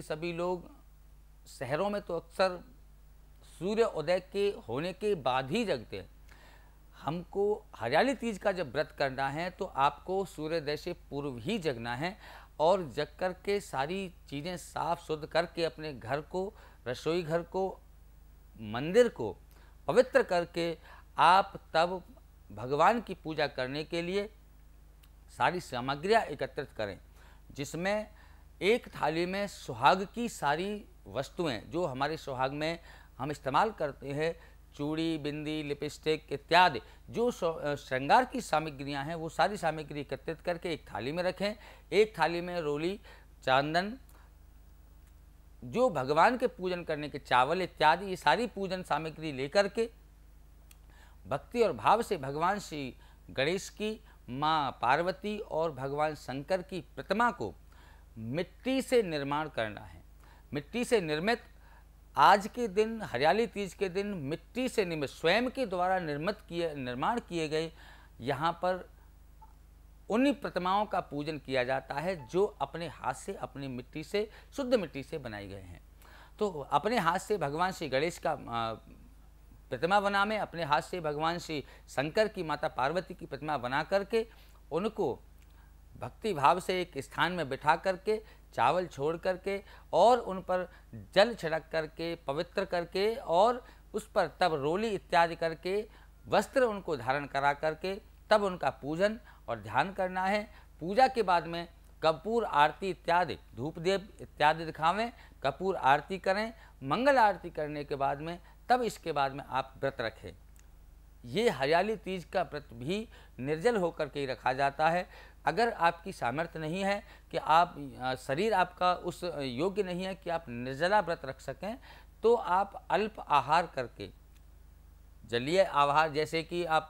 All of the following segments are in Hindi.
सभी लोग शहरों में तो अक्सर सूर्य उदय के होने के बाद ही जगते हैं हमको हरियाली तीज का जब व्रत करना है तो आपको सूर्योदय से पूर्व ही जगना है और जग कर के सारी चीज़ें साफ शुद्ध करके अपने घर को रसोई घर को मंदिर को पवित्र करके आप तब भगवान की पूजा करने के लिए सारी सामग्रियाँ एकत्रित करें जिसमें एक थाली में सुहाग की सारी वस्तुएं जो हमारे सुहाग में हम इस्तेमाल करते हैं चूड़ी बिंदी लिपस्टिक इत्यादि जो श्रृंगार की सामग्रियां हैं वो सारी सामग्री एकत्रित करके एक थाली में रखें एक थाली में रोली चांदन जो भगवान के पूजन करने के चावल इत्यादि ये सारी पूजन सामग्री लेकर के भक्ति और भाव से भगवान श्री गणेश की माँ पार्वती और भगवान शंकर की प्रतिमा को मिट्टी से निर्माण करना है मिट्टी से निर्मित आज के दिन हरियाली तीज के दिन मिट्टी से निर्मित स्वयं के द्वारा निर्मित किए निर्माण किए गए यहाँ पर उन्हीं प्रतिमाओं का पूजन किया जाता है जो अपने हाथ से अपनी मिट्टी से शुद्ध मिट्टी से बनाए गए हैं तो अपने हाथ से भगवान श्री गणेश का प्रतिमा बना में अपने हाथ से भगवान श्री शंकर की माता पार्वती की प्रतिमा बना करके उनको भक्ति भाव से एक स्थान में बिठा करके चावल छोड़ करके और उन पर जल छिड़क करके पवित्र करके और उस पर तब रोली इत्यादि करके वस्त्र उनको धारण करा करके तब उनका पूजन और ध्यान करना है पूजा के बाद में कपूर आरती इत्यादि धूपदेव इत्यादि दिखावें कपूर आरती करें मंगल आरती करने के बाद में तब इसके बाद में आप व्रत रखें ये हरियाली तीज का व्रत भी निर्जल होकर के रखा जाता है अगर आपकी सामर्थ्य नहीं है कि आप शरीर आपका उस योग्य नहीं है कि आप निर्जला व्रत रख सकें तो आप अल्प आहार करके जलीय आहार जैसे कि आप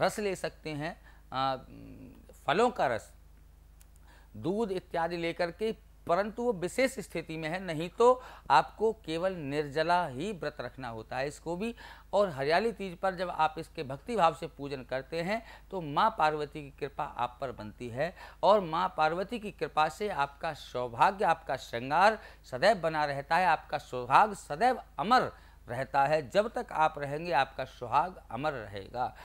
रस ले सकते हैं फलों का रस दूध इत्यादि लेकर के परंतु वो विशेष स्थिति में है नहीं तो आपको केवल निर्जला ही व्रत रखना होता है इसको भी और हरियाली तीज पर जब आप इसके भक्ति भाव से पूजन करते हैं तो माँ पार्वती की कृपा आप पर बनती है और माँ पार्वती की कृपा से आपका सौभाग्य आपका श्रृंगार सदैव बना रहता है आपका सौभाग्य सदैव अमर रहता है जब तक आप रहेंगे आपका सुहाग अमर रहेगा